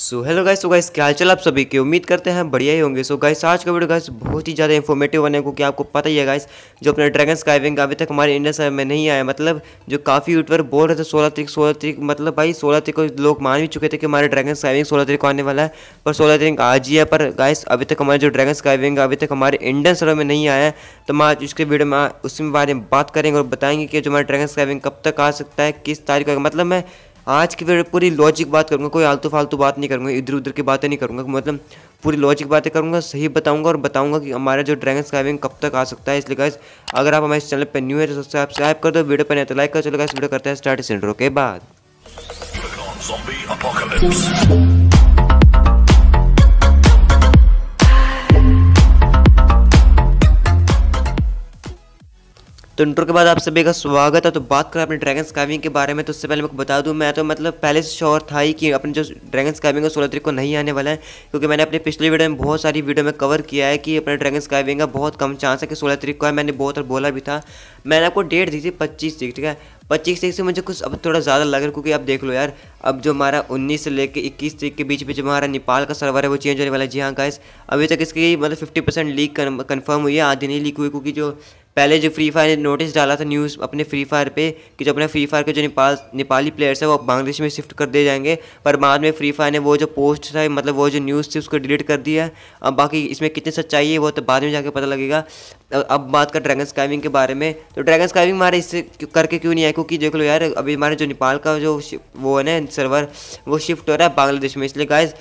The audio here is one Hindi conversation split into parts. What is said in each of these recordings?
सो हेलो गाइस तो गाइस क्या चल आप सभी की उम्मीद करते हैं बढ़िया ही होंगे सो गाइस आज का वीडियो गाइस बहुत ही ज़्यादा इन्फॉर्मेटिव बने क्योंकि आपको पता ही है गाइस जो अपने ड्रैगन स्काइविंग का अभी तक हमारे इंडिया साइड में नहीं आया मतलब जो काफ़ी यूट्यूबर बोल रहे थे सोलह तरीक सोलह तरीक मतलब भाई सोलह तरीक को लोग मान भी चुके थे कि हमारे ड्रैगन स्काइविंग सोलह तरीक को आने वाला है पर सोलह तरीक आज ही है पर गाइस अभी तक हमारे जो ड्रैगन स्काइविंग अभी तक हमारे इंडियन सर्वर में नहीं आया है तो हम आज उसके वीडियो में उसके बारे में बात करेंगे और बताएंगे कि जो हमारे ड्रैगन स्काइविंग कब तक आ सकता है किस तारीख का मतलब मैं आज की वीडियो पूरी लॉजिक बात करूँगा कोई आलतू फालतू बात नहीं करूँगा इधर उधर की बातें नहीं करूँगा मतलब पूरी लॉजिक बातें करूँगा सही बताऊँगा और बताऊँगा कि हमारा जो ड्रैगन स्काइविंग कब तक आ सकता है इसलिए गाइस अगर आप हमारे चैनल पर न्यू है तो सब्सक्राइब कर दो वीडियो पर नहीं तो लाइक कर चलो गाइस वीडियो करते हैं स्टार्ट सेंटर के बाद तो इंट्रो के बाद आप सभी का स्वागत है तो बात करें अपने ड्रैगन स्काइविंग के बारे में तो उससे पहले मैं बता दूं मैं तो मतलब पहले से श्योर था ही कि अपने जो ड्रैगन स्काइविंग है सोलह तरीक को नहीं आने वाला है क्योंकि मैंने अपने पिछले वीडियो में बहुत सारी वीडियो में कवर किया है कि अपने ड्रैगन स्काइविंग का बहुत कम चांस है कि सोलह तरीक को है मैंने बहुत और बोला भी था मैंने आपको डेट दी थी पच्चीस तरीक ठीक है पच्चीस तरीक से मुझे कुछ अब थोड़ा ज़्यादा लग रहा है क्योंकि आप देख लो यार अब जो हमारा उन्नीस से लेकर इक्कीस तरीक के बीच में जो हमारा नेपाल का सर्वर है वो चेंज होने वाला है जी हाँ गाइस अभी तक इसकी मतलब फिफ्टी परसेंट लीक कन्फर्म हुई है आधी नहीं लीक हुई क्योंकि जो पहले जो फ्री फायर ने नोटिस डाला था न्यूज़ अपने फ्री फायर पे कि जो अपने फ्री फायर के जो नेपाल नेपाली प्लेयर्स है वो बांग्लादेश में शिफ्ट कर दिए जाएंगे पर बाद में फ्री फायर ने वो जो पोस्ट था मतलब वो जो न्यूज़ थी उसको डिलीट कर दिया अब बाकी इसमें कितनी सच्चाई है वो तो बाद में जाके पता लगेगा अब बात कर ड्रैगन स्काइविंग के बारे में तो ड्रैगन स्काइविंग हमारे इससे करके क्यों नहीं आया क्योंकि देख लो यार अभी हमारे जो नेपाल का जो वो है ना सर्वर वो शिफ्ट हो रहा है बांग्लादेश में इसलिए गाइज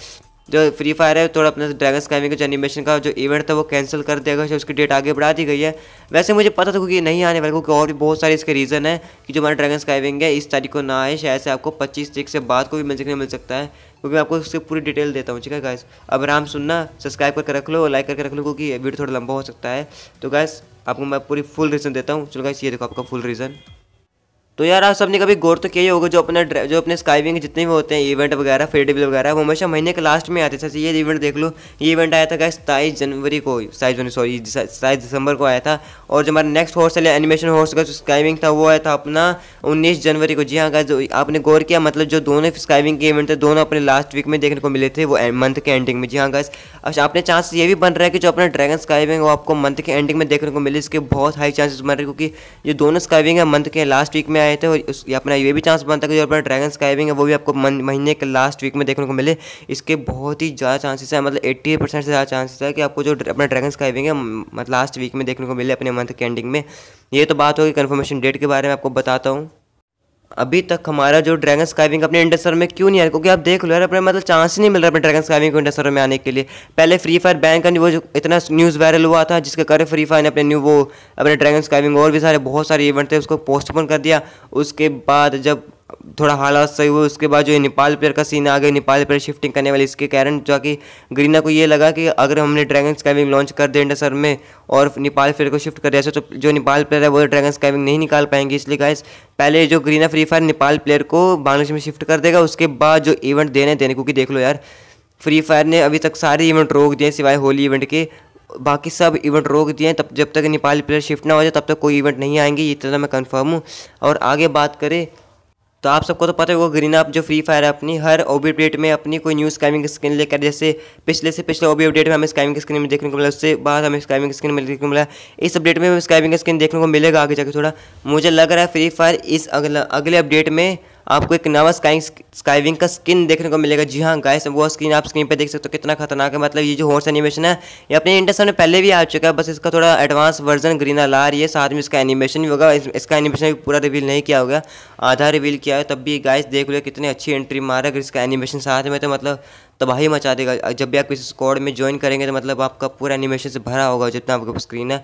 जो फ्री फायर है थोड़ा अपने ड्रैगन स्कैमिंग का जो एनिमेशन का जो इवेंट था वो कैंसिल कर दिया गया उसकी डेट आगे बढ़ा दी गई है वैसे मुझे पता था क्योंकि नहीं आने वाले क्योंकि और भी बहुत सारे इसके रीज़न है कि जो हमारा ड्रैगन स्कैमिंग है इस तारीख को ना आए शायद से आपको पच्चीस तारीख से बाद को भी मिल सकने मिल सकता है क्योंकि मैं आपको उससे पूरी डिटेल देता हूँ ठीक है गैस अब आराम सुनना सब्सक्राइब करके रख लो लाइक करके रख लो क्योंकि वीडियो थोड़ा लंबा हो सकता है तो गैस आपको मैं पूरी फुल रीज़न देता हूँ चलो गाइस ये देखो आपका फुल रीज़न तो यार आप सबने कभी गौर तो किया ही होगा जो अपने जो अपने स्काईविंग के जितने भी होते हैं इवेंट वगैरह फेडेबल वगैरह वो हमेशा महीने के लास्ट में आते थे ये इवेंट देख लो ये इवेंट आया था सताईस जनवरी को सताईस जनवरी सॉरी सताईस दिसंबर को आया था और जो हमारा नेक्स्ट हॉर्स चले एनिमेशन हॉर्स का जो स्काइविंग था वो आया था अपना उन्नीस जनवरी को जी हाँ जो आपने गौर किया मतलब जो दोनों स्काइविंग के इवेंट थे दोनों अपने लास्ट वीक में देखने को मिले थे वो मंथ के एंडिंग में जी हाँ गाइस अच्छा आपने चांस ये भी बन रहा है कि जो अपना ड्रैगन स्काइविंग वो आपको मंथ के एंडिंग में देखने को मिले इसके बहुत हाई चांसेस बन रहे क्योंकि ये दोनों स्काइविंग है मंथ के लास्ट वीक में आए थे और उस अपना ये भी चांस बनता है कि जो अपना ड्रैगन स्काइविंग है वो भी आपको महीने के लास्ट वीक में देखने को मिले इसके बहुत ही ज़्यादा चांसेस है मतलब एट्टी परसेंट से ज़्यादा चांसेस है कि आपको जो अपना ड्रैगन स्काइविंग है मतलब लास्ट वीक में देखने को मिले अपने मंथ के एंडिंग में ये तो बात होगी कन्फर्मेशन डेट के बारे में आपको बताता हूँ अभी तक हमारा जो ड्रैगन स्काइविंग अपने इंडस्टर में क्यों नहीं आया क्योंकि आप देख लो यार अपने मतलब चांस नहीं मिल रहा अपने ड्रैगन स्काइविंग को इंडस्टर में आने के लिए पहले फ्री फायर बैंक का वो जो इतना न्यूज़ वायरल हुआ था जिसके कारण फ्री फायर ने अपने न्यू वो अपने ड्रैगन स्काइविंग और भी सारे बहुत सारे इवेंट थे उसको पोस्टपोन कर दिया उसके बाद जब थोड़ा हालात सही हुए उसके बाद जो है नेपाल प्लेयर का सीन आ गया नेपाल प्लेयर शिफ्टिंग करने वाले इसके कारण जो कि ग्रीना को ये लगा कि अगर हमने ड्रैगन स्काइविंग लॉन्च कर दें सर में और नेपाल प्लेयर को शिफ्ट कर दिया तो जो नेपाल प्लेयर है वो ड्रैगन स्काइविंग नहीं निकाल पाएंगे इसलिए गाइस पहले जो Garena free fire Nepal player को बांग्लादेश में शिफ्ट कर देगा उसके बाद जो इवेंट देने देने क्योंकि देख लो यार फ्री फायर ने अभी तक सारे इवेंट रोक दिए सिवाय होली इवेंट के बाकी सब इवेंट रोक दिए हैं तब जब तक नेपाली प्लेयर शिफ्ट ना हो जाए तब तक कोई इवेंट नहीं आएंगे इतना मैं कंफर्म हूँ और आगे बात करें तो आप सबको तो पता है वो ग्रीन आप जो फ्री फायर है अपनी हर ओबी अपडेट में अपनी कोई न्यू स्कैमिंग स्क्रीन लेकर जैसे पिछले से पिछले ओबी अपडेट में हमें स्कैमिंग स्क्रीन में देखने को मिला उससे बाद हमें स्कैमिंग स्क्रीन में देखने को मिला इस अपडेट में हमें स्कैमिंग स्क्रीन देखने को मिलेगा आगे जाकर थोड़ा मुझे लग रहा है फ्री फायर इस अगला अगले अपडेट में आपको एक नवा स्काइंग स्काइविंग का स्किन देखने को मिलेगा जी हाँ गाइस वो स्क्रीन आप स्क्रीन पे देख सकते हो कितना खतरनाक है मतलब ये जो हॉर्स एनिमेशन है ये अपने इंटरसेप्ट में पहले भी आ चुका है बस इसका थोड़ा एडवांस वर्जन ग्रीन ला रही है साथ में इसका एनिमेशन भी होगा इसका एनिमेशन भी पूरा रिवील नहीं किया होगा आधा रिवील किया है तब भी गाइस देख लो कितनी अच्छी एंट्री मारा अगर इसका एनिमेशन साथ में तो मतलब तबाही मचा देगा जब भी आप किसी स्कॉड में ज्वाइन करेंगे तो मतलब आपका पूरा एनिमेशन से भरा होगा जितना आपका स्क्रीन है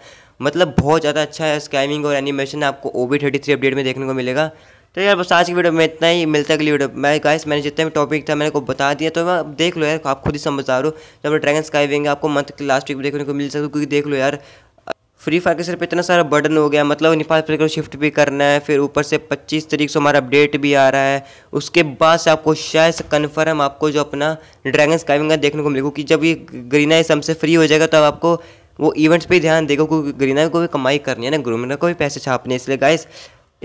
मतलब बहुत ज़्यादा अच्छा है स्कैमिंग और एनिमेशन आपको O B thirty three update में देखने को मिलेगा तो यार बस आज की वीडियो में इतना ही मिलता है अगली वीडियो मैं गाइस मैंने जितने भी टॉपिक था मैंने को बता दिया तो आप देख लो यार आप खुद ही समझदार हो जब ड्रैगन स्काई विंग आपको मंथ के लास्ट वीक देखने को मिल सकता है क्योंकि देख लो यार फ्री फायर के सिर्फ इतना सारा बर्डन हो गया मतलब निपाल प्ले को शिफ्ट भी करना है फिर ऊपर से पच्चीस तरीक से हमारा अपडेट भी आ रहा है उसके बाद से आपको शायद कन्फर्म आपको जो अपना ड्रैगन स्काइविंग का देखने को मिलेगा क्योंकि जब ये ग्रीना इस हमसे फ्री हो जाएगा तब आपको वो इवेंट्स पर ध्यान देगा क्योंकि ग्रीना को भी कमाई करनी है ना ग्रूमना को भी पैसे छापने इसलिए गाइस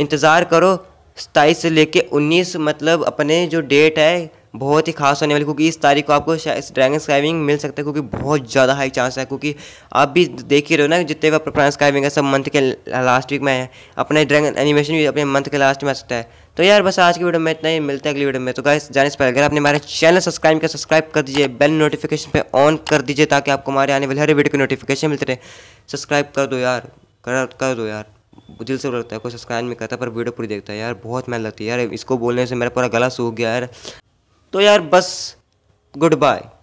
इंतज़ार करो सताईस से लेके उन्नीस मतलब अपने जो डेट है बहुत ही खास होने वाली क्योंकि इस तारीख को आपको ड्रैगन स्काइविंग मिल सकता है क्योंकि बहुत ज़्यादा हाई चांस है क्योंकि आप भी देख ही रहे हो ना जितने भी प्रोफाइन स्काइविंग है सब मंथ के लास्ट वीक में है अपने ड्रैगन एनिमेशन भी अपने मंथ के लास्ट में आ सकता है तो यार बस आज की वीडियो में इतना ही मिलता है अगली वीडियो में तो गाइस जाने से पहले अगर आपने हमारे चैनल सब्सक्राइब किया सब्सक्राइब कर दीजिए बेल नोटिफिकेशन पर ऑन कर दीजिए ताकि आपको हमारे आने वाले हर वीडियो की नोटिफिकेशन मिलते रहे सब्सक्राइब कर दो यार कर दो यार दिल से लगता है कोई सब्सक्राइब नहीं करता पर वीडियो पूरी देखता है यार बहुत मेहनत लगती है यार इसको बोलने से मेरा पूरा गला सूख गया यार तो यार बस गुड बाय